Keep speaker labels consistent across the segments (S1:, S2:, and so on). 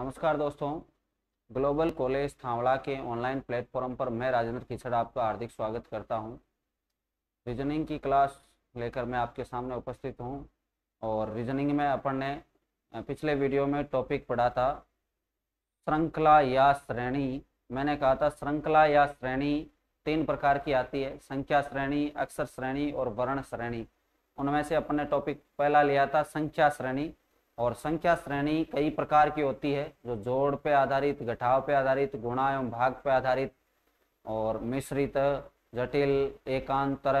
S1: नमस्कार दोस्तों global college थावड़ा के ऑनलाइन प्लेटफॉर्म पर मैं राजेंद्र खिचड़ आपका हार्दिक स्वागत करता हूं रीजनिंग की क्लास लेकर मैं आपके सामने उपस्थित हूं और रीजनिंग में अपन ने पिछले वीडियो में टॉपिक पढ़ा था श्रृंखला या श्रेणी मैंने कहा था श्रृंखला या श्रेणी तीन प्रकार की आती है संख्या श्रेणी अक्षर श्रेणी और वर्ण श्रेणी उनमें से अपन ने टॉपिक पहला लिया था संख्या श्रेणी और संख्या श्रेणी कई प्रकार की होती है जो जोड़ पे आधारित घटाव पे आधारित गुणा एवं भाग पे आधारित और मिश्रित जटिल एकांतर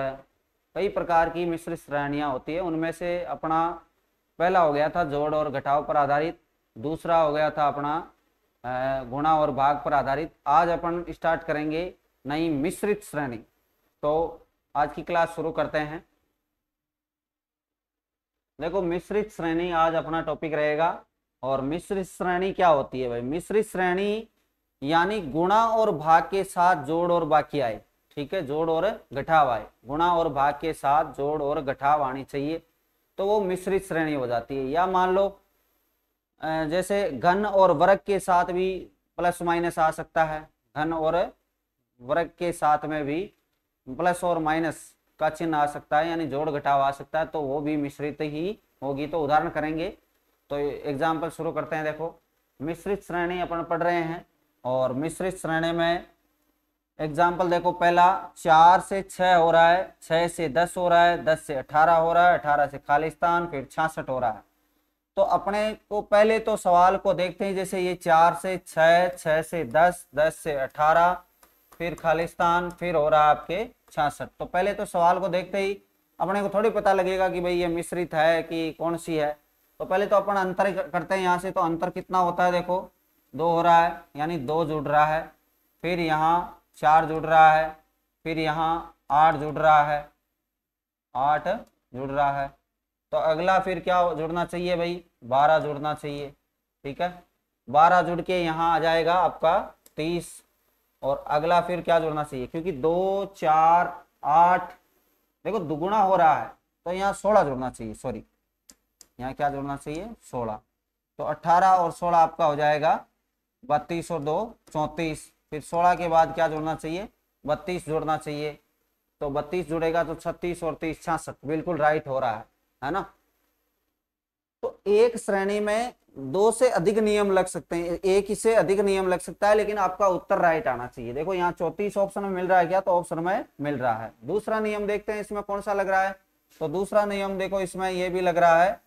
S1: कई प्रकार की मिश्रित श्रेणियाँ होती है उनमें से अपना पहला हो गया था जोड़ और घटाव पर आधारित दूसरा हो गया था अपना गुणा और भाग पर आधारित आज अपन स्टार्ट करेंगे नई मिश्रित श्रेणी तो आज की क्लास शुरू करते हैं देखो मिश्रित श्रेणी आज अपना टॉपिक रहेगा और मिश्रित श्रेणी क्या होती है भाई मिश्रित श्रेणी यानी गुणा और भाग के साथ जोड़ और बाकी आए ठीक है जोड़ और घटाव आए गुणा और भाग के साथ जोड़ और घटाव आनी चाहिए तो वो मिश्रित श्रेणी हो जाती है या मान लो जैसे घन और वर्ग के साथ भी प्लस माइनस आ सकता है घन और वर्ग के साथ में भी प्लस और माइनस का चिन्ह आ सकता है यानी जोड़ घटाव आ सकता है तो वो भी मिश्रित ही होगी तो उदाहरण करेंगे तो एग्जाम्पल शुरू करते हैं देखो मिश्रित श्रेणी अपन पढ़ रहे हैं और मिश्रित श्रेणी में एग्जाम्पल देखो पहला चार से छः हो रहा है छः से दस हो रहा है दस से अठारह हो रहा है अठारह से खालिस्तान फिर छियासठ हो रहा है तो अपने को पहले तो सवाल को देखते हैं जैसे ये चार से छः छः से दस दस से अठारह फिर खालिस्तान फिर हो रहा है आपके छियासठ तो पहले तो सवाल को देखते ही अपने को थोड़ी पता लगेगा कि भाई ये मिश्रित है कि कौन सी है तो पहले तो अपन अंतर करते हैं यहाँ से तो अंतर कितना होता है देखो दो हो रहा है यानी दो जुड़ रहा है फिर यहाँ चार जुड़ रहा है फिर यहाँ आठ जुड़ रहा है आठ जुड़ रहा है तो अगला फिर क्या जुड़ना चाहिए भाई बारह जुड़ना चाहिए ठीक है बारह जुड़ के यहाँ आ जाएगा आपका तीस और अगला फिर क्या जोड़ना चाहिए क्योंकि दो चार आठ देखो दुगुना हो रहा है तो यहाँ सोलह जोड़ना चाहिए सॉरी यहाँ क्या जोड़ना चाहिए सोलह तो अट्ठारह और सोलह आपका हो जाएगा बत्तीस और दो चौंतीस फिर सोलह के बाद क्या जोड़ना चाहिए बत्तीस जोड़ना चाहिए तो बत्तीस जुड़ेगा तो छत्तीस और तीस छियासठ बिल्कुल राइट हो रहा है है ना एक श्रेणी में दो से अधिक नियम लग सकते हैं एक ही से अधिक नियम लग सकता है लेकिन आपका उत्तर राइट आना चाहिए देखो यहाँ चौतीस ऑप्शन में मिल रहा है क्या तो ऑप्शन में मिल रहा है दूसरा नियम देखते हैं इसमें कौन सा लग रहा है तो दूसरा नियम देखो इसमें यह भी लग रहा है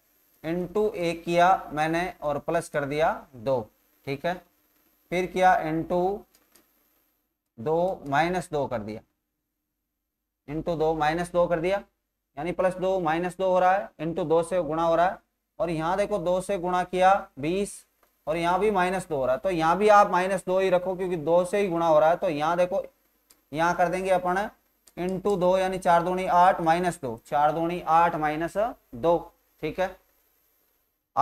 S1: इंटू एक किया मैंने और प्लस कर दिया दो ठीक है फिर किया इंटू दो माइनस दो कर दिया इंटू दो माइनस दो कर दिया यानी प्लस दो माइनस दो हो रहा है इंटू दो से गुणा हो रहा है और यहाँ देखो दो से गुणा किया बीस और यहाँ भी माइनस दो हो रहा है तो यहाँ भी आप माइनस दो ही रखो क्योंकि दो से ही गुणा हो रहा है तो यहाँ देखो यहाँ कर देंगे अपन इंटू दो यानी चार दूनी आठ माइनस दो चार दूनी आठ माइनस दो ठीक है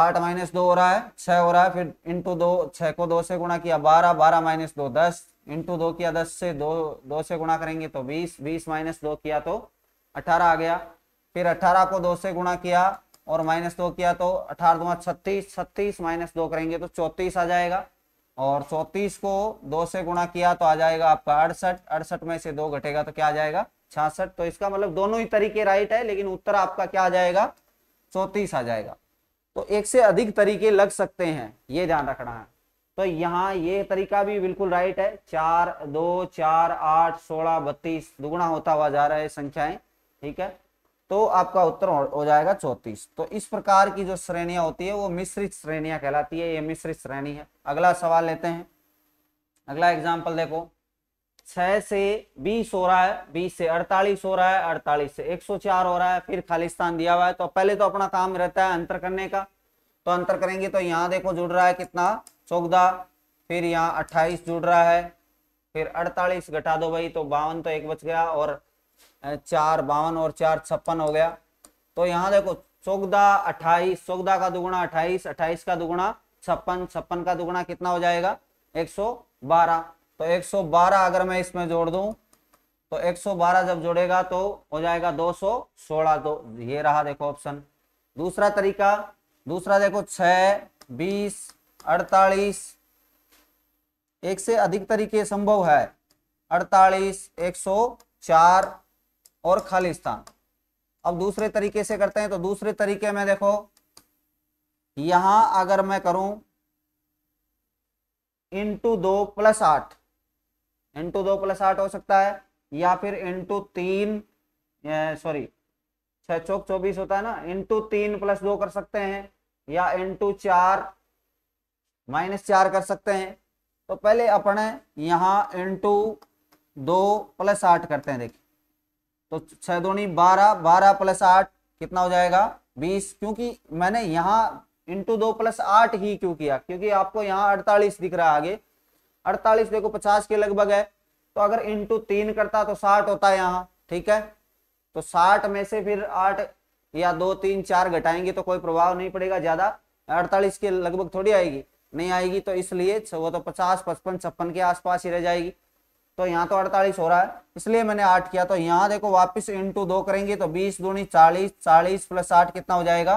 S1: आठ माइनस दो हो रहा है छह हो रहा है फिर इंटू दो छह को दो से गुणा किया बारह बारह माइनस दो दस इंटू दो किया दस से दो दो से गुणा करेंगे तो बीस बीस माइनस दो किया तो अठारह आ गया फिर अठारह को दो से गुणा किया और माइनस दो किया तो अठारह दुआ छत्तीस छत्तीस माइनस दो करेंगे तो चौतीस आ जाएगा और चौतीस को दो से गुणा किया तो आ जाएगा आपका अड़सठ अड़सठ में से दो घटेगा तो क्या आ जाएगा छियासठ तो इसका मतलब दोनों ही तरीके राइट है लेकिन उत्तर आपका क्या आ जाएगा चौतीस आ जाएगा तो एक से अधिक तरीके लग सकते हैं ये ध्यान रखना है तो यहाँ ये तरीका भी बिल्कुल राइट है चार दो चार आठ सोलह बत्तीस दुगुना होता हुआ जा रहा है संख्याएं ठीक है तो आपका उत्तर हो जाएगा चौतीस तो इस प्रकार की जो श्रेणियां होती है वो मिश्रित श्रेणियां कहलाती है ये मिश्रित श्रेणी है अगला सवाल लेते हैं अगला एग्जाम्पल देखो छह से बीस हो रहा है बीस से अड़तालीस हो रहा है अड़तालीस से एक सौ चार हो रहा है फिर खालिस्तान दिया हुआ है तो पहले तो अपना काम रहता है अंतर करने का तो अंतर करेंगे तो यहाँ देखो जुड़ रहा है कितना चौदह फिर यहाँ अट्ठाईस जुड़ रहा है फिर अड़तालीस घटा दो भाई तो बावन तो एक बच गया और चार बावन और चार छप्पन हो गया तो यहाँ देखो चौगदा अट्ठाईस चौदह का दुगुना अट्ठाईस अट्ठाईस का दुगुना छप्पन छप्पन का दुगुना कितना हो जाएगा 112 तो 112 अगर मैं इसमें जोड़ दू तो 112 जब जोड़ेगा तो हो जाएगा 216 तो ये रहा देखो ऑप्शन दूसरा तरीका दूसरा देखो छ बीस अड़तालीस एक से अधिक तरीके संभव है अड़तालीस एक सौ चार और खालिस्तान अब दूसरे तरीके से करते हैं तो दूसरे तरीके में देखो यहां अगर मैं करूं इंटू दो प्लस आठ इंटू दो प्लस आठ हो सकता है या फिर इंटू तीन सॉरी छह चौक चौबीस होता है ना इंटू तीन प्लस दो कर सकते हैं या इंटू चार माइनस चार कर सकते हैं तो पहले अपने यहां इंटू दो प्लस आठ करते हैं देखिए तो छह दूनी बारह बारह प्लस आठ कितना हो जाएगा बीस क्योंकि मैंने यहाँ इंटू दो प्लस आठ ही क्यों किया क्योंकि आपको यहाँ अड़तालीस दिख रहा है आगे अड़तालीस देखो पचास के लगभग है तो अगर इंटू तीन करता तो साठ होता है यहाँ ठीक है तो साठ में से फिर आठ या दो तीन चार घटाएंगे तो कोई प्रभाव नहीं पड़ेगा ज्यादा अड़तालीस के लगभग थोड़ी आएगी नहीं आएगी तो इसलिए वो तो पचास पचपन छप्पन के आसपास ही रह जाएगी तो यहाँ तो अड़तालीस हो रहा है इसलिए मैंने आठ किया तो यहाँ देखो वापिस इंटू दो करेंगे तो बीस दूनी चालीस चालीस प्लस आठ कितना हो जाएगा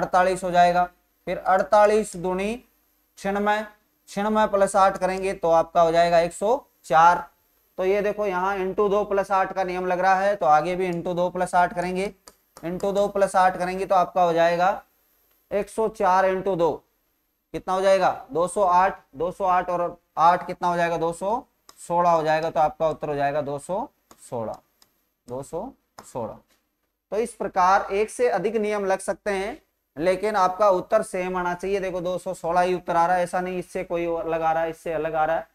S1: अड़तालीस हो जाएगा फिर अड़तालीस दूनी छिणमय छिणमय प्लस आठ करेंगे तो आपका हो जाएगा एक सौ चार तो ये देखो यहाँ इंटू दो प्लस आठ का नियम लग रहा है तो आगे भी इंटू दो प्लस आठ करेंगे इंटू दो प्लस आठ करेंगे तो आपका हो जाएगा एक सौ चार इंटू दो कितना हो जाएगा दो सौ आठ दो सौ आठ और आठ कितना हो जाएगा दो सौ सोलह हो जाएगा तो आपका उत्तर हो जाएगा दो सौ सोलह दो सौ सोलह तो इस प्रकार एक से अधिक नियम लग सकते हैं लेकिन आपका उत्तर सेम आना चाहिए देखो दो सौ सोलह ही उत्तर आ रहा है ऐसा नहीं इससे कोई अलग आ रहा है इससे अलग आ रहा है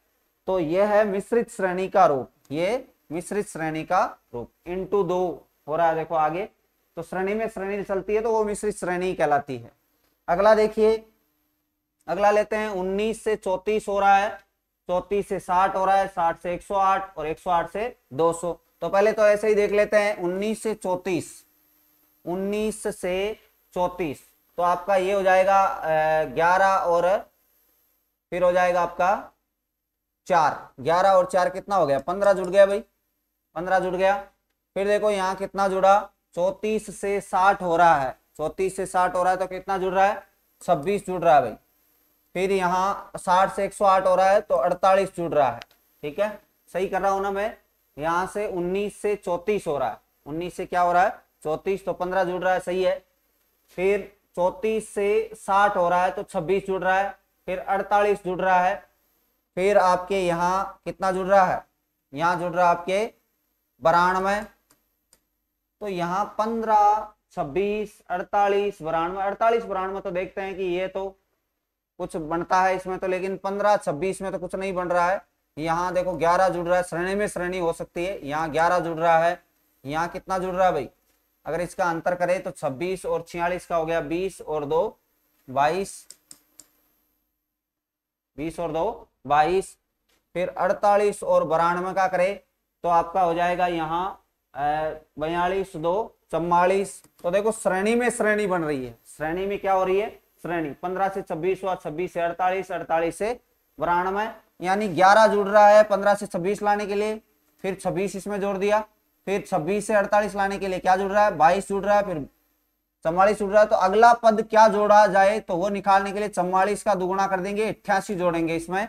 S1: तो यह है मिश्रित श्रेणी का रूप ये मिश्रित श्रेणी का रूप इंटू दो हो रहा है देखो आगे तो श्रेणी में श्रेणी चलती है तो वो मिश्रित श्रेणी कहलाती है अगला देखिए अगला लेते हैं उन्नीस से चौतीस हो रहा है चौतीस से साठ हो रहा है साठ से 108 और 108 से 200 तो पहले तो ऐसे ही देख लेते हैं 19 से 34 19 से 34 तो आपका ये हो जाएगा 11 और फिर हो जाएगा आपका चार 11 और चार कितना हो गया 15 जुड़ गया भाई 15 जुड़ गया फिर देखो यहाँ कितना जुड़ा चौतीस से साठ हो रहा है चौतीस से साठ हो रहा है तो कितना जुड़ रहा है छब्बीस जुड़ रहा है भाई फिर यहाँ साठ से एक सौ आठ हो रहा है तो अड़तालीस जुड़ रहा है ठीक है सही कर रहा हूं ना मैं यहाँ से उन्नीस से चौतीस हो रहा है उन्नीस से क्या हो रहा है चौतीस तो पंद्रह जुड़ रहा है सही है फिर चौतीस से साठ हो रहा है तो छब्बीस जुड़ रहा है फिर अड़तालीस जुड़ रहा है फिर आपके यहाँ कितना जुड़ रहा है यहाँ जुड़ रहा है आपके बरानवे तो यहाँ पंद्रह छब्बीस अड़तालीस बरानवे अड़तालीस बरानवे तो देखते हैं कि ये तो कुछ बनता है इसमें तो लेकिन पंद्रह छब्बीस में तो कुछ नहीं बन रहा है यहाँ देखो ग्यारह जुड़ रहा है श्रेणी में श्रेणी हो सकती है यहाँ ग्यारह जुड़ रहा है यहाँ कितना जुड़ रहा है भाई अगर इसका अंतर करें तो छब्बीस और छियालीस का हो गया बीस और दो बाईस बीस और दो बाईस फिर अड़तालीस और बारानवे का करे तो आपका हो जाएगा यहाँ बयालीस दो चौवालीस तो देखो श्रेणी में श्रेणी बन रही है श्रेणी में क्या हो रही है श्रेणी पंद्रह से छब्बीस और छब्बीस से अड़तालीस अड़तालीस से वराणमय यानी ग्यारह जुड़ रहा है पंद्रह से छब्बीस लाने के लिए फिर छब्बीस इसमें जोड़ दिया फिर छब्बीस से अड़तालीस लाने के लिए क्या जुड़ रहा है बाईस जुड़ रहा है फिर चौवालीस जुड़ रहा है तो अगला पद क्या जोड़ा जाए तो वो निकालने के लिए चौवालीस का दुगुना कर देंगे अठासी जोड़ेंगे इसमें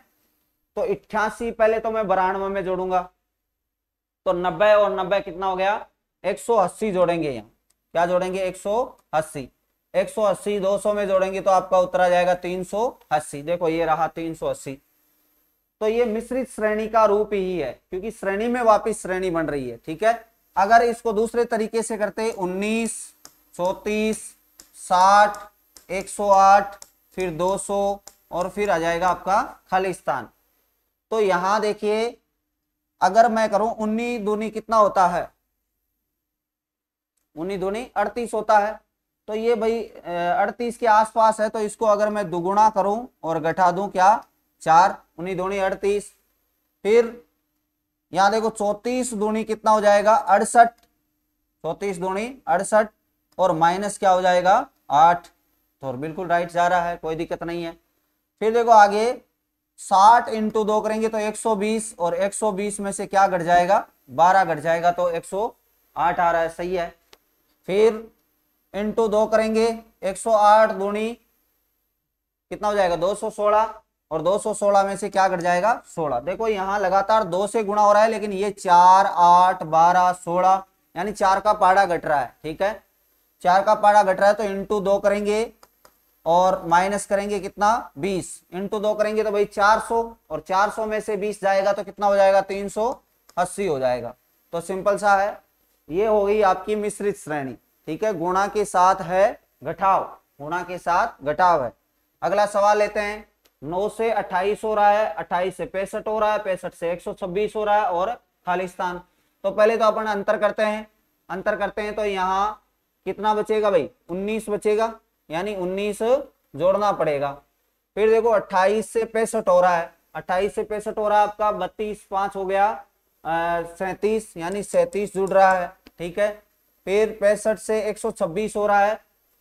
S1: तो अठासी पहले तो मैं बरानवे में जोड़ूंगा तो नब्बे और नब्बे कितना हो गया एक जोड़ेंगे यहाँ क्या जोड़ेंगे एक 180 200 में जोड़ेंगे तो आपका उत्तर आ जाएगा 380 देखो ये रहा 380 तो ये मिश्रित श्रेणी का रूप ही है क्योंकि श्रेणी में वापिस श्रेणी बन रही है ठीक है अगर इसको दूसरे तरीके से करते उन्नीस चौतीस साठ एक सौ आठ फिर दो सौ और फिर आ जाएगा आपका खालिस्तान तो यहां देखिए अगर मैं करूं उन्नी दूनी कितना होता है उन्नी दूनी अड़तीस होता है तो ये भाई अड़तीस के आसपास है तो इसको अगर मैं दुगुना करूं और घटा दूं क्या चार उन्नी दूनी अड़तीस फिर यहां देखो चौतीस दूनी कितना हो जाएगा अड़सठ चौतीस दूनी अड़सठ और माइनस क्या हो जाएगा आठ तो बिल्कुल राइट जा रहा है कोई दिक्कत नहीं है फिर देखो आगे साठ इंटू दो करेंगे तो 120 और 120 में से क्या घट जाएगा 12 घट जाएगा तो 108 आ रहा है सही है फिर इंटू दो करेंगे 108 सौ आठ गुणी कितना हो जाएगा 216 और 216 में से क्या कट जाएगा 16 देखो यहाँ लगातार दो से गुणा हो रहा है लेकिन ये चार आठ बारह सोलह यानी चार का पाड़ा घट रहा है ठीक है चार का पाड़ा घट रहा है तो इंटू दो करेंगे और माइनस करेंगे कितना 20 इंटू दो करेंगे तो भाई 400 और 400 में से 20 जाएगा तो कितना हो जाएगा 380 हो जाएगा तो सिंपल सा है ये हो गई आपकी मिश्रित श्रेणी ठीक है गुणा के साथ है घटाव गुणा के साथ घटाव है अगला सवाल लेते हैं नौ से अट्ठाईस हो रहा है अट्ठाईस से पैंसठ हो रहा है पैंसठ से एक सौ छब्बीस हो रहा है और खालिस्तान तो पहले तो अपन अंतर करते हैं अंतर करते हैं तो यहाँ कितना बचेगा भाई उन्नीस बचेगा यानी उन्नीस जोड़ना पड़ेगा फिर देखो अट्ठाईस से पैंसठ हो रहा है अट्ठाईस से पैंसठ हो रहा है आपका बत्तीस पांच हो गया सैतीस यानी सैतीस जुड़ रहा है ठीक है फिर पैंसठ से 126 हो रहा है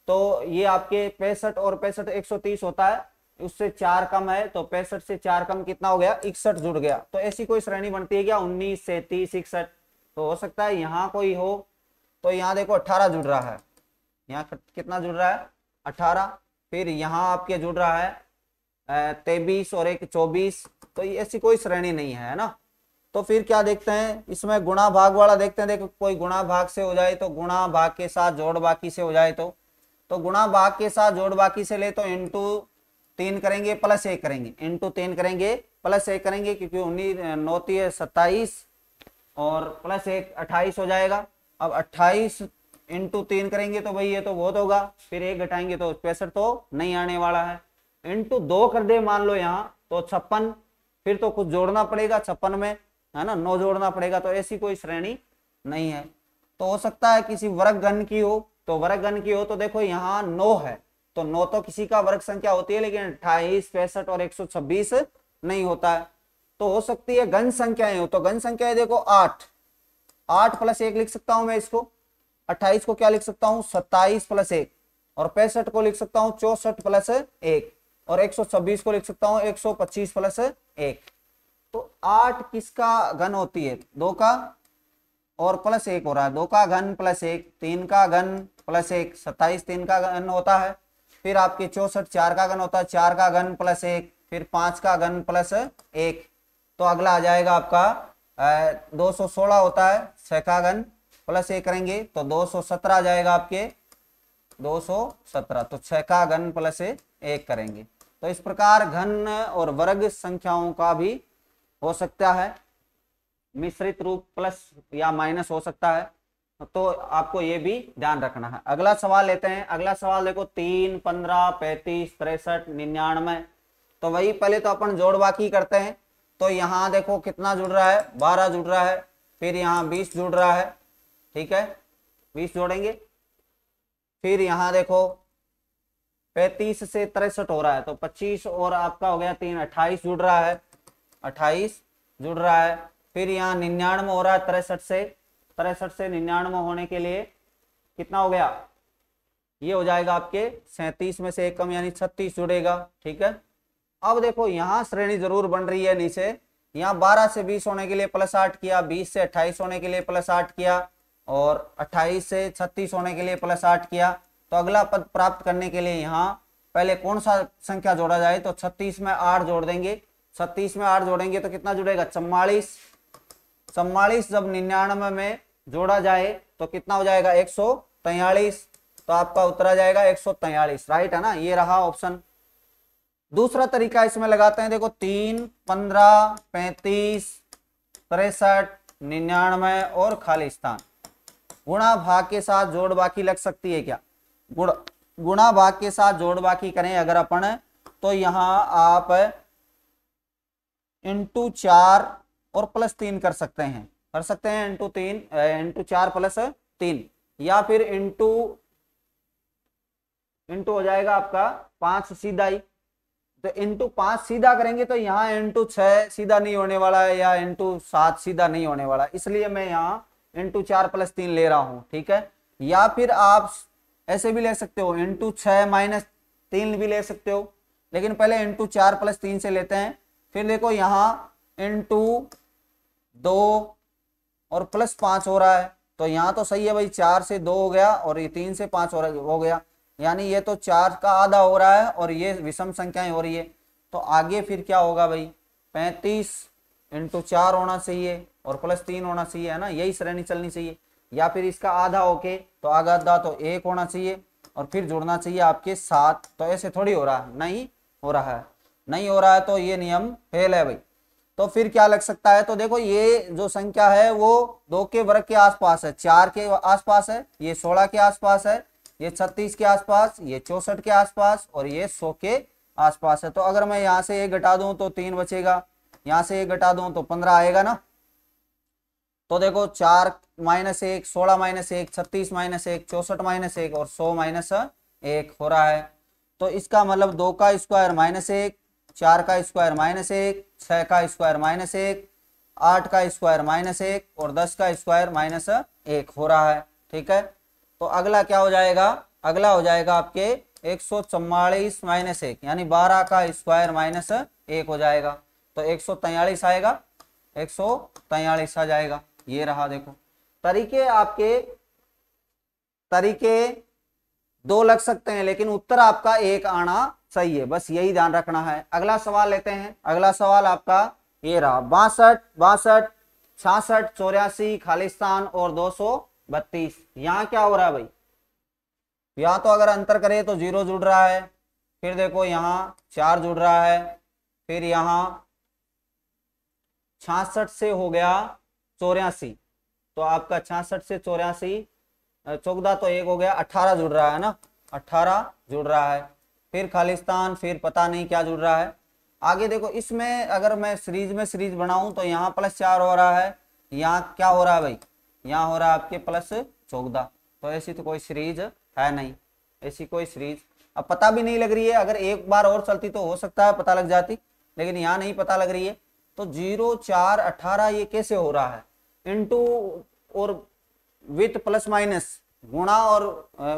S1: तो ये आपके पैंसठ और पैंसठ 130 होता है उससे चार कम है तो पैंसठ से चार कम कितना हो गया इकसठ जुड़ गया तो ऐसी कोई श्रेणी बनती है क्या उन्नीस सैतीस इकसठ तो हो सकता है यहाँ कोई हो तो यहाँ देखो अट्ठारह जुड़ रहा है यहाँ कितना जुड़ रहा है अट्ठारह फिर यहाँ आपके जुड़ रहा है तेबीस और एक चौबीस तो ऐसी कोई श्रेणी नहीं है ना तो फिर क्या देखते हैं इसमें गुणा भाग वाला देखते हैं देखो कोई गुणा भाग से हो जाए तो गुणा भाग के साथ जोड़ बाकी से हो जाए तो तो गुणा भाग के साथ जोड़ बाकी से ले तो इंटू तीन करेंगे प्लस एक करेंगे इंटू तीन करेंगे प्लस एक करेंगे क्योंकि उन्नीस नौती सत्ताईस और प्लस एक अट्ठाईस हो जाएगा अब अट्ठाईस इंटू तीन करेंगे तो भाई ये तो बहुत होगा फिर एक घटाएंगे तो पैसठ तो नहीं आने वाला है इंटू दो कर दे मान लो यहाँ तो छप्पन फिर तो कुछ जोड़ना पड़ेगा छप्पन में है ना नौ जोड़ना पड़ेगा तो ऐसी कोई श्रेणी नहीं है तो हो सकता है किसी वर्ग घन की हो तो वर्ग घन की हो तो देखो यहाँ नौ है तो नौ तो किसी का वर्ग संख्या होती है लेकिन अट्ठाईस पैंसठ और 126 नहीं होता है तो हो सकती है घन संख्याएं हो तो घन संख्या देखो आठ आठ प्लस एक लिख सकता हूं मैं इसको अट्ठाईस को क्या लिख सकता हूं सत्ताईस प्लस एक और पैंसठ को लिख सकता हूं चौसठ प्लस एक और छब्बीस को लिख सकता हूं पच्चीस प्लस एक तो आठ किसका घन होती है दो का और प्लस एक हो रहा है दो का घन प्लस एक तीन का घन प्लस एक सत्ताईस तीन का घन होता है फिर आपके चौसठ चार का घन होता है चार का घन प्लस एक फिर पांच का घन प्लस एक तो अगला आ जाएगा आपका दो सौ सोलह होता है छह का घन प्लस एक करेंगे तो दो सौ सत्रह आ जाएगा आपके दो सौ सत्रह तो छह का घन प्लस एक करेंगे तो इस प्रकार घन और वर्ग संख्याओं का भी हो सकता है मिश्रित रूप प्लस या माइनस हो सकता है तो आपको ये भी ध्यान रखना है अगला सवाल लेते हैं अगला सवाल देखो तीन पंद्रह पैंतीस तिरसठ निन्यानवे तो वही पहले तो अपन जोड़ बाकी करते हैं तो यहाँ देखो कितना जुड़ रहा है बारह जुड़ रहा है फिर यहाँ बीस जुड़ रहा है ठीक है बीस जोड़ेंगे फिर यहाँ देखो पैंतीस से तिरसठ हो रहा है तो पच्चीस और आपका हो गया तीन अट्ठाईस जुड़ रहा है अट्ठाईस जुड़ रहा है फिर यहाँ निन्यानवे हो रहा है तिरसठ से तिरसठ से निन्यानवे होने के लिए कितना हो गया ये हो जाएगा आपके सैंतीस में से एक कम यानी छत्तीस जुड़ेगा ठीक है अब देखो यहाँ श्रेणी जरूर बन रही है नीचे यहाँ बारह से बीस होने के लिए प्लस आठ किया बीस से अट्ठाईस होने के लिए प्लस आठ किया और अट्ठाईस से छत्तीस होने के लिए प्लस आठ किया तो अगला पद प्राप्त करने के लिए यहाँ पहले कौन सा संख्या जोड़ा जाए तो छत्तीस में आठ जोड़ देंगे छत्तीस में आठ जोड़ेंगे तो कितना जुड़ेगा चम्वालीस चम्वालीस जब निन्यानवे में जोड़ा जाए तो कितना हो जाएगा एक सौ तैयलीस तो आपका उत्तर आ जाएगा एक सौ तैयलीस राइट है ना ये रहा ऑप्शन दूसरा तरीका इसमें लगाते हैं देखो तीन पंद्रह पैंतीस तिरसठ निन्यानवे और खालिस्तान गुणा भाग के साथ जोड़ बाकी लग सकती है क्या गुण गुणा भाग के साथ जोड़ बाकी करें अगर अपन तो यहाँ आप इंटू चार और प्लस तीन कर सकते हैं कर सकते हैं इंटू तीन इंटू चार प्लस तीन या फिर इंटू इंटू हो जाएगा आपका पांच सीधा ही तो इंटू पांच सीधा करेंगे तो यहाँ इंटू छह सीधा नहीं होने वाला है या इंटू सात सीधा नहीं होने वाला इसलिए मैं यहाँ इंटू चार प्लस तीन ले रहा हूं ठीक है या फिर आप ऐसे भी ले सकते हो इंटू छह माइनस तीन भी ले सकते हो लेकिन पहले इंटू चार प्लस तीन से लेते हैं फिर देखो यहाँ इंटू दो और प्लस पांच हो रहा है तो यहाँ तो सही है भाई चार से दो हो गया और ये तीन से पांच हो गया यानी ये तो चार का आधा हो रहा है और ये विषम संख्याएं हो रही है तो आगे फिर क्या होगा भाई पैंतीस इंटू चार होना चाहिए और प्लस तीन होना चाहिए है ना यही श्रेणी चलनी चाहिए या फिर इसका आधा होके तो आधा आधा तो एक होना चाहिए और फिर जुड़ना चाहिए आपके साथ तो ऐसे थोड़ी हो रहा है नहीं हो रहा है नहीं हो रहा है तो ये नियम फेल है भाई तो फिर क्या लग सकता है तो देखो ये जो संख्या है वो दो के वर्ग के आसपास है चार के आसपास है ये सोलह के आसपास है ये छत्तीस के आसपास ये चौसठ के आसपास और ये सौ के आसपास है तो अगर मैं यहाँ से एक घटा दूं तो तीन बचेगा यहाँ से एक घटा दूं तो पंद्रह आएगा ना तो देखो चार माइनस एक सोलह माइनस एक छत्तीस माइनस एक चौसठ माइनस एक और सौ माइनस एक हो रहा है तो इसका मतलब दो का स्क्वायर माइनस एक चार का स्क्वायर माइनस एक छः का स्क्वायर माइनस एक आठ का स्क्वायर माइनस एक और दस का स्क्वायर माइनस एक हो रहा है ठीक है तो अगला क्या हो जाएगा अगला हो जाएगा आपके एक सौ चौवालीस माइनस एक यानी बारह का स्क्वायर माइनस एक हो जाएगा तो एक सौ तैयलीस आएगा एक सौ तैयलीस आ जाएगा ये रहा देखो तरीके आपके तरीके दो लग सकते हैं लेकिन उत्तर आपका एक आना सही है बस यही ध्यान रखना है अगला सवाल लेते हैं अगला सवाल आपका ये रहा बासठ बासठ छासठ चौरासी खालिस्तान और दो सौ बत्तीस यहाँ क्या हो रहा है भाई यहाँ तो अगर अंतर करें तो जीरो जुड़ रहा है फिर देखो यहाँ चार जुड़ रहा है फिर यहाँ छासठ से हो गया चौरासी तो आपका छासठ से चौरासी चौदह तो एक हो गया अठारह जुड़ रहा है ना अठारह जुड़ रहा है फिर खालिस्तान फिर पता नहीं क्या जुड़ रहा है आगे देखो इसमें अगर मैं सीरीज में सीरीज बनाऊं तो यहाँ प्लस चार हो रहा है यहाँ क्या हो रहा है भाई यहाँ हो रहा है आपके प्लस चौदह तो ऐसी तो कोई सीरीज है नहीं ऐसी कोई सीरीज अब पता भी नहीं लग रही है अगर एक बार और चलती तो हो सकता है पता लग जाती लेकिन यहाँ नहीं पता लग रही है तो जीरो चार अठारह ये कैसे हो रहा है इंटू और विथ प्लस माइनस गुणा और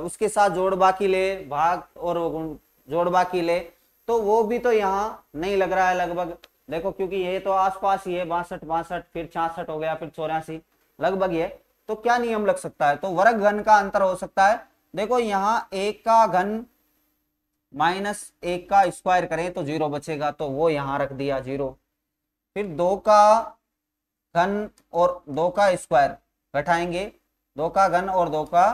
S1: उसके साथ जोड़ बाकी ले भाग और जोड़ बाकी ले तो वो भी तो यहाँ नहीं लग रहा है लगभग देखो क्योंकि ये तो आसपास ही है बासठ बासठ फिर छियासठ हो गया फिर चौरासी लगभग ये तो क्या नियम लग सकता है तो वर्ग घन का अंतर हो सकता है देखो यहाँ एक का घन माइनस एक का स्क्वायर करें तो जीरो बचेगा तो वो यहाँ रख दिया जीरो फिर दो का घन और दो का स्क्वायर घटाएंगे दो का घन और दो का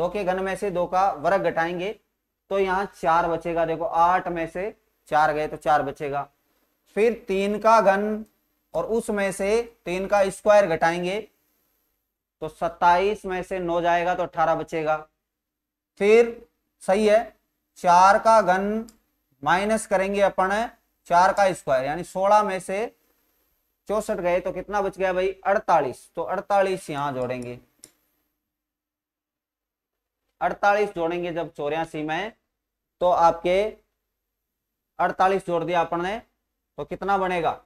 S1: दो के घन में से दो का वर्ग घटाएंगे तो यहां चार बचेगा देखो आठ में से चार गए तो चार बचेगा फिर तीन का घन और उसमें से तीन का स्क्वायर घटाएंगे तो सत्ताईस में से नौ जाएगा तो अठारह बचेगा फिर सही है चार का घन माइनस करेंगे अपन चार का स्क्वायर यानी सोलह में से चौसठ गए तो कितना बच गया भाई अड़तालीस तो अड़तालीस यहां जोड़ेंगे अड़तालीस जोड़ेंगे जब चौरासी में तो आपके अड़तालीस जोड़ दिया अपन ने तो कितना बनेगा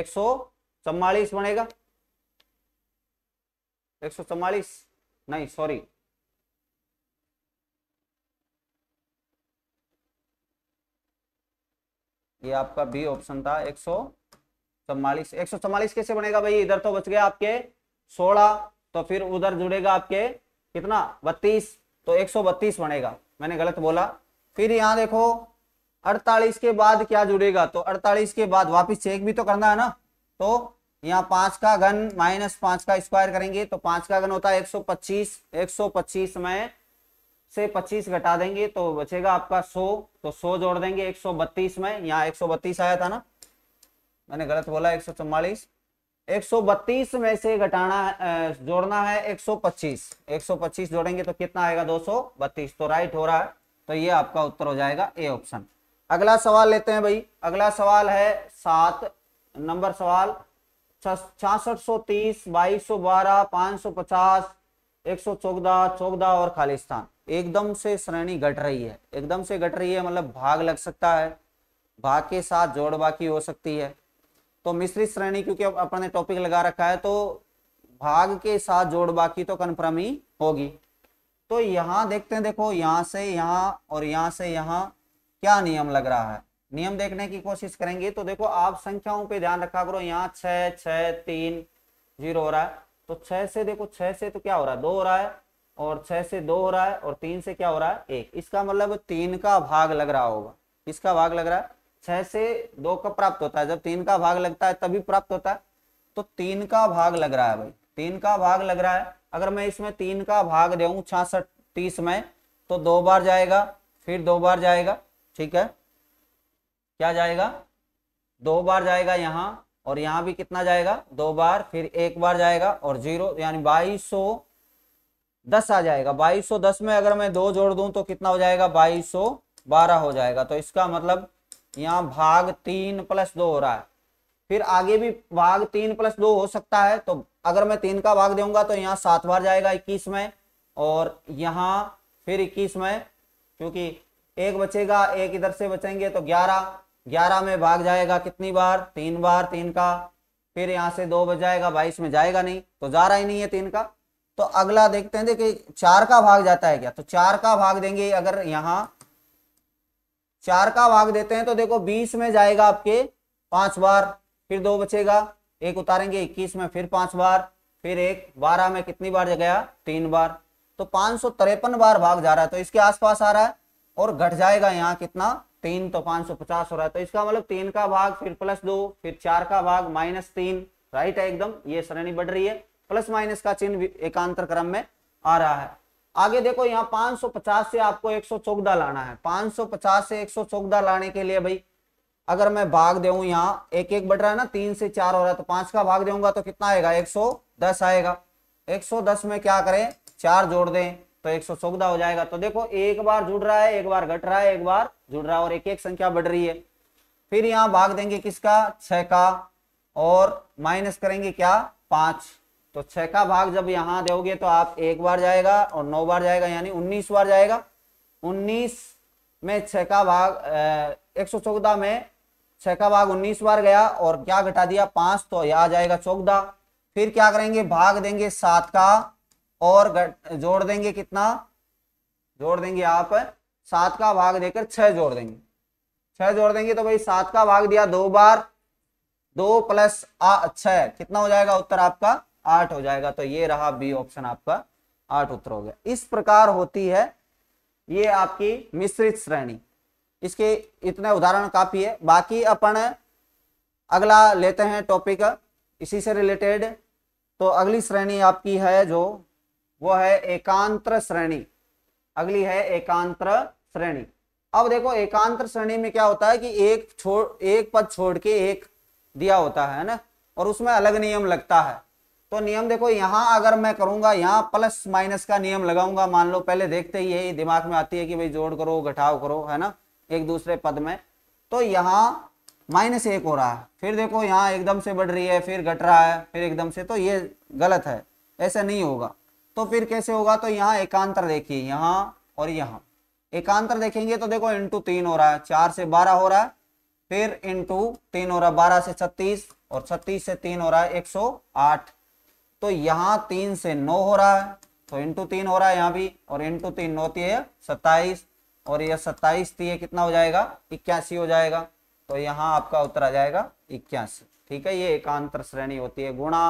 S1: एक सौ चौवालीस बनेगा एक सौ चौवालीस नहीं सॉरी ये आपका बी ऑप्शन था एक सौ चौवालीस एक सौ चौवालीस कैसे बनेगा भाई इधर तो बच गया आपके सोलह तो फिर उधर जुड़ेगा आपके कितना बत्तीस तो 132 बनेगा मैंने गलत बोला फिर यहाँ देखो 48 के बाद क्या जुड़ेगा तो 48 के बाद वापस चेक भी तो करना है ना तो यहाँ पांच का घन माइनस पांच का स्क्वायर करेंगे तो पांच का घन होता है 125 125 में से 25 घटा देंगे तो बचेगा आपका 100 तो 100 जोड़ देंगे 132 में यहाँ 132 आया था ना मैंने गलत बोला एक 132 में से घटाना जोड़ना है 125 125 जोड़ेंगे तो कितना आएगा 232 तो राइट हो रहा है तो ये आपका उत्तर हो जाएगा ए ऑप्शन अगला सवाल लेते हैं भाई अगला सवाल है सात नंबर सवाल छियासठ सौ तीस बाईस सौ बारह पांच सौ पचास एक सौ चौदह चौदह और खालिस्तान एकदम से श्रेणी घट रही है एकदम से घट रही है मतलब भाग लग सकता है भाग के साथ जोड़ बाकी हो सकती है तो मिश्रित श्रेणी क्योंकि अपन ने टॉपिक लगा रखा है तो भाग के साथ जोड़ बाकी तो कन्फर्म ही होगी तो यहां देखते हैं देखो यहां से यहां और यहां से यहां क्या नियम लग रहा है नियम देखने की कोशिश करेंगे तो देखो आप संख्याओं पे ध्यान रखा करो यहाँ छह छह तीन जीरो हो रहा है तो छह से देखो छह से तो क्या हो रहा है दो हो रहा है और छह से दो हो रहा है और तीन से क्या हो रहा है एक इसका मतलब तीन का भाग लग रहा होगा किसका भाग लग रहा है छह से दो का प्राप्त होता है जब तीन का भाग लगता है तभी प्राप्त होता है तो तीन का भाग लग रहा है भाई तीन का भाग लग रहा है अगर मैं इसमें तीन का भाग दू छठ तीस में तो दो बार जाएगा फिर दो बार जाएगा ठीक है क्या जाएगा दो बार जाएगा यहां और यहां भी कितना जाएगा दो बार फिर एक बार जाएगा और जीरो यानी बाईस दस आ जाएगा बाईस दस में अगर मैं दो जोड़ दूं तो कितना हो जाएगा बाईस बारह हो जाएगा तो इसका मतलब यहाँ भाग तीन प्लस दो हो रहा है फिर आगे भी भाग तीन प्लस दो हो सकता है तो अगर मैं तीन का भाग दूंगा तो यहाँ सात बार जाएगा इक्कीस में और यहाँ फिर इक्कीस में क्योंकि एक बचेगा एक इधर से बचेंगे तो ग्यारह ग्यारह में भाग जाएगा कितनी बार तीन बार तीन का फिर यहाँ से दो बच जाएगा बाईस में जाएगा नहीं तो जा रहा ही नहीं है तीन का तो अगला देखते हैं देखिए चार का भाग जाता है क्या तो चार का भाग देंगे अगर यहाँ चार का भाग देते हैं तो देखो बीस में जाएगा आपके पांच बार फिर दो बचेगा एक उतारेंगे इक्कीस में फिर पांच बार फिर एक बारह में कितनी बार गया तीन बार तो पांच सौ तिरपन बार भाग जा रहा है तो इसके आसपास आ रहा है और घट जाएगा यहाँ कितना तीन तो पांच सौ पचास हो रहा है तो इसका मतलब तीन का भाग फिर प्लस दो फिर चार का भाग माइनस तीन राइट है एकदम ये श्रेणी बढ़ रही है प्लस माइनस का चिन्ह एकांतर क्रम में आ रहा है आगे देखो यहाँ 550 से आपको एक सौ चौदह लाना है 550 से एक सौ चौदह लाने के लिए भाई अगर मैं भाग दे यहाँ एक एक बढ़ रहा है ना तीन से चार हो रहा है तो पांच का भाग देगा तो कितना आएगा 110 आएगा 110 में क्या करें चार जोड़ दें तो एक सौ चौदह हो जाएगा तो देखो एक बार जुड़ रहा है एक बार घट रहा है एक बार जुड़ रहा है और एक एक संख्या बढ़ रही है फिर यहाँ भाग देंगे किसका छह का और माइनस करेंगे क्या पांच तो छह का भाग जब यहां दोगे तो आप एक बार जाएगा और नौ बार जाएगा यानी उन्नीस बार जाएगा उन्नीस में छह का भाग एक सौ चौदह में छह का भाग उन्नीस बार गया और क्या घटा दिया पांच तो यह आ जाएगा चौदह फिर क्या करेंगे भाग देंगे सात का और जोड़ देंगे कितना जोड़ देंगे आप सात का भाग देकर छह जोड़ देंगे छह जोड़ देंगे तो भाई सात का भाग दिया दो बार दो प्लस छह कितना हो जाएगा उत्तर आपका आठ हो जाएगा तो ये रहा बी ऑप्शन आपका आठ उत्तर हो गया इस प्रकार होती है ये आपकी मिश्रित श्रेणी इसके इतने उदाहरण काफी है बाकी अपन अगला लेते हैं टॉपिक इसी से रिलेटेड तो अगली श्रेणी आपकी है जो वो है एकांतर श्रेणी अगली है एकांतर श्रेणी अब देखो एकांतर श्रेणी में क्या होता है कि एक छोड़ एक पद छोड़ के एक दिया होता है ना और उसमें अलग नियम लगता है तो नियम देखो यहाँ अगर मैं करूंगा यहाँ प्लस माइनस का नियम लगाऊंगा मान लो पहले देखते ही यही दिमाग में आती है कि भाई जोड़ करो घटाव करो है ना एक दूसरे पद में तो यहाँ माइनस एक हो रहा है फिर देखो यहाँ एकदम से बढ़ रही है फिर घट रहा है फिर एकदम से तो ये गलत है ऐसा नहीं होगा तो फिर कैसे होगा तो यहाँ एकांतर देखिए यहां और यहाँ एकांतर देखेंगे तो देखो इंटू तीन हो रहा है चार से बारह हो रहा है फिर इंटू तीन हो रहा है बारह से छत्तीस और छत्तीस से तीन हो रहा है एक सौ आठ तो यहाँ तीन से नौ हो रहा है तो इंटू तीन हो रहा है यहाँ भी और इंटू तीन नौ तीय सत्ताईस और यह सत्ताईस तीय कितना हो जाएगा इक्यासी हो जाएगा तो यहाँ आपका उत्तर आ जाएगा इक्यासी ठीक है ये एकांतर श्रेणी होती है गुणा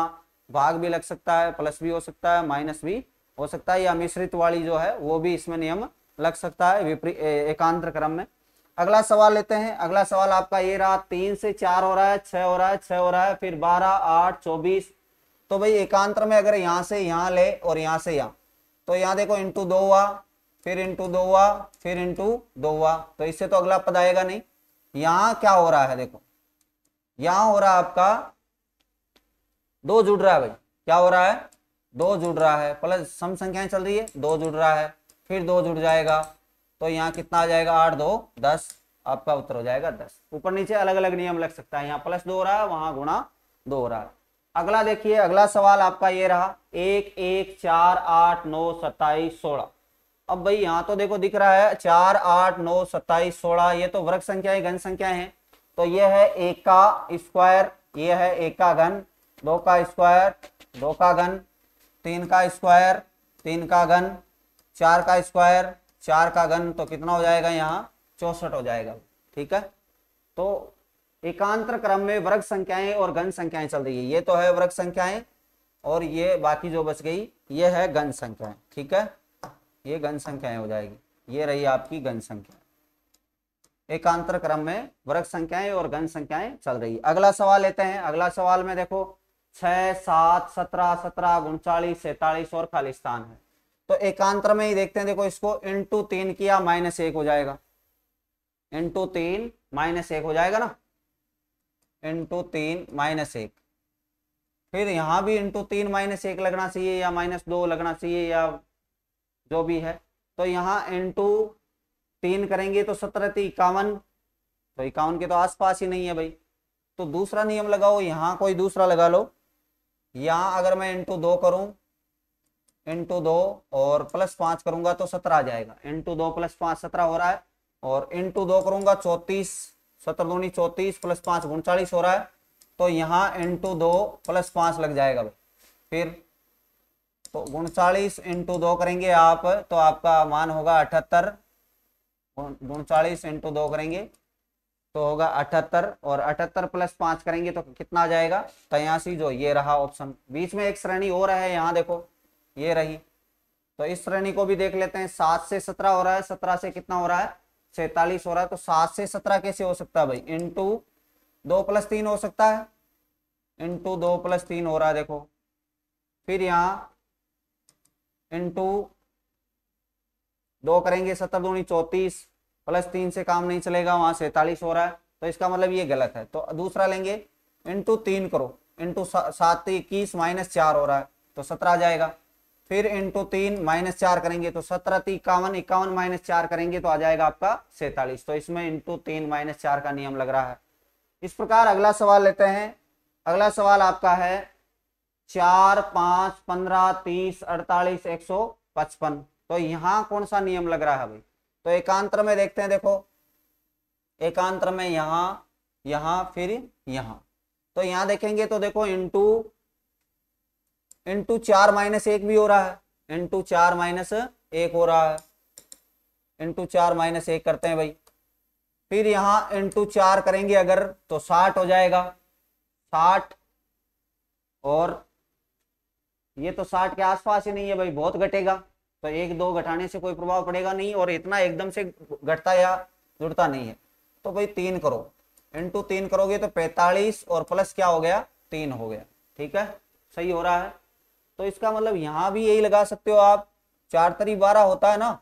S1: भाग भी लग सकता है प्लस भी हो सकता है माइनस भी हो सकता है या मिश्रित वाली जो है वो भी इसमें नियम लग सकता है विपरीत एकांतर क्रम में अगला सवाल लेते हैं अगला सवाल आपका ये रहा तीन से चार हो रहा है छह हो रहा है छह हो रहा है फिर बारह आठ चौबीस तो भाई एकांतर में अगर यहां से यहां ले और यहां से यहां तो यहां देखो इंटू दो हुआ फिर इंटू दो हुआ फिर इंटू दो हुआ तो इससे तो अगला पद आएगा नहीं यहां क्या हो रहा है देखो यहां हो रहा है आपका दो जुड़ रहा है भाई क्या हो रहा है दो जुड़ रहा है प्लस सम संख्याएं चल रही है दो जुड़ रहा है फिर दो जुड़ जाएगा तो यहाँ कितना आ जाएगा आठ दो दस आपका उत्तर हो जाएगा दस ऊपर नीचे अलग अलग नियम लग सकता है यहाँ प्लस दो हो रहा है वहां गुणा दो हो रहा है अगला देखिए अगला सवाल आपका ये रहा एक एक चार आठ नौ सत्ताईस सोलह अब भाई यहाँ तो देखो दिख रहा है चार आठ नौ सत्ताईस सोलह ये तो वर्ग संख्याएं घन संख्याएं हैं तो ये है एक का स्क्वायर ये है एक का घन दो का स्क्वायर दो का घन तीन का स्क्वायर तीन का घन चार का स्क्वायर चार का घन तो कितना हो जाएगा यहाँ चौसठ हो जाएगा ठीक है तो एकांतर क्रम में वर्ग संख्याएं और घन संख्याएं चल रही है ये तो है वर्ग संख्याएं और ये बाकी जो बच गई ये है घन संख्याएं ठीक है ये घन संख्याएं हो जाएगी ये रही आपकी घन संख्या एकांतर क्रम में वर्ग संख्याएं और घन संख्याएं चल रही है अगला सवाल लेते हैं अगला सवाल में देखो छह सात सत्रह सत्रह उनचालीस सैतालीस और खालिस्तान है तो एकांतर में ही देखते हैं देखो इसको इंटू तीन किया माइनस एक हो जाएगा इंटू तीन माइनस एक हो जाएगा ना इंटू तीन माइनस एक फिर यहां भी इंटू तीन माइनस एक लगना चाहिए या माइनस दो लगना चाहिए या जो भी है तो यहाँ इंटू तीन करेंगे तो सत्रह थी तो इक्यावन तो इक्यावन के तो आसपास ही नहीं है भाई तो दूसरा नियम लगाओ यहाँ कोई दूसरा लगा लो यहाँ अगर मैं इंटू दो करूँ इंटू दो और प्लस पाँच करूंगा तो सत्रह आ जाएगा इंटू दो प्लस पाँच सत्रह हो रहा है और इंटू दो करूंगा चौंतीस सत्रह दूनी चौतीस प्लस पांच उनचालीस हो रहा है तो यहाँ इंटू दो प्लस पांच लग जाएगा फिर तो उनचालीस इंटू दो करेंगे आप तो आपका मान होगा अठहत्तर उनचालीस इंटू दो करेंगे तो होगा अठहत्तर और अठहत्तर प्लस पांच करेंगे तो कितना आ जाएगा तयासी जो ये रहा ऑप्शन बीच में एक श्रेणी हो रहा है यहाँ देखो ये रही तो इस श्रेणी को भी देख लेते हैं सात से सत्रह हो रहा है सत्रह से कितना हो रहा है सैतालीस हो रहा है तो सात से सत्रह कैसे हो सकता है भाई इंटू दो प्लस तीन हो सकता है इंटू दो प्लस तीन हो रहा है देखो फिर यहाँ इंटू दो करेंगे सत्तर दूनी चौतीस प्लस तीन से काम नहीं चलेगा वहां सैतालीस हो रहा है तो इसका मतलब ये गलत है तो दूसरा लेंगे इंटू तीन करो इंटू सात इक्कीस माइनस चार हो रहा है तो सत्रह आ जाएगा फिर इंटू तीन माइनस चार करेंगे तो सत्रह इक्यावन इक्यावन माइनस चार करेंगे तो आ जाएगा आपका सैतालीस तो इसमें इंटू तीन माइनस चार का नियम लग रहा है इस प्रकार अगला सवाल लेते हैं अगला सवाल आपका है चार पांच पंद्रह तीस अड़तालीस एक सौ पचपन तो यहां कौन सा नियम लग रहा है भाई तो एकांतर में देखते हैं देखो एकांतर में यहां यहां फिर यहां तो यहां देखेंगे तो देखो इंटू इंटू चार माइनस एक भी हो रहा है इंटू चार माइनस एक हो रहा है इंटू चार माइनस एक करते हैं भाई फिर यहाँ इंटू चार करेंगे अगर तो साठ हो जाएगा साठ और ये तो साठ के आसपास ही नहीं है भाई बहुत घटेगा तो एक दो घटाने से कोई प्रभाव पड़ेगा नहीं और इतना एकदम से घटता या जुड़ता नहीं है तो भाई तीन करो इंटू तीन करोगे तो पैतालीस और प्लस क्या हो गया तीन हो गया ठीक है सही हो रहा है तो इसका मतलब यहां भी यही लगा सकते हो आप चार तरी बारह होता है ना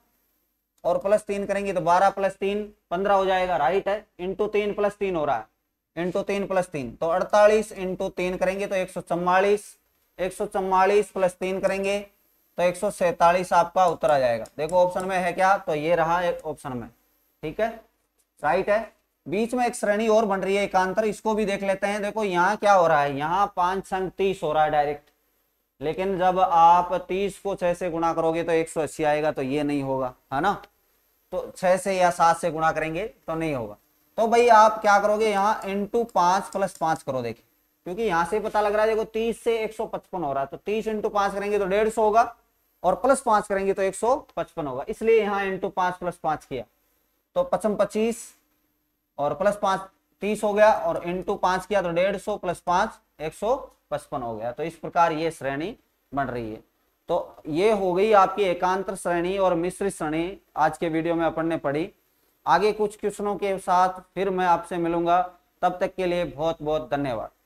S1: और प्लस तीन करेंगे तो बारह प्लस तीन पंद्रह हो जाएगा राइट है इंटू तीन प्लस तीन हो रहा है इंटू तीन प्लस तीन तो अड़तालीस इंटू तीन करेंगे तो एक सौ चम्बालीस एक सौ चम्मालीस प्लस तीन करेंगे तो एक सौ सैतालीस आपका उत्तर आ जाएगा देखो ऑप्शन में है क्या तो ये रहा एक ऑप्शन में ठीक है राइट है बीच में एक श्रेणी और बन रही है एकांतर इसको भी देख लेते हैं देखो यहाँ क्या हो रहा है यहाँ पांच संग तीस हो रहा है डायरेक्ट लेकिन जब आप 30 को 6 से गुणा करोगे तो 180 आएगा तो ये नहीं होगा है ना तो 6 से या 7 से गुणा करेंगे तो नहीं होगा तो भाई आप क्या करोगे यहाँ इंटू पांच प्लस पांच करो देखिए क्योंकि यहां से पता लग रहा है देखो 30 से 155 हो रहा है तो 30 इंटू पांच करेंगे तो डेढ़ होगा और प्लस पांच करेंगे तो एक होगा इसलिए यहाँ इंटू पांच प्लस पांच किया तो पचम पच्चीस और प्लस पांच तीस हो गया और इंटू पांच किया तो डेढ़ सौ प्लस पांच एक सौ पचपन हो गया तो इस प्रकार ये श्रेणी बन रही है तो ये हो गई आपकी एकांतर श्रेणी और मिश्र श्रेणी आज के वीडियो में अपन ने पढ़ी आगे कुछ क्वेश्चनों के साथ फिर मैं आपसे मिलूंगा तब तक के लिए बहुत बहुत धन्यवाद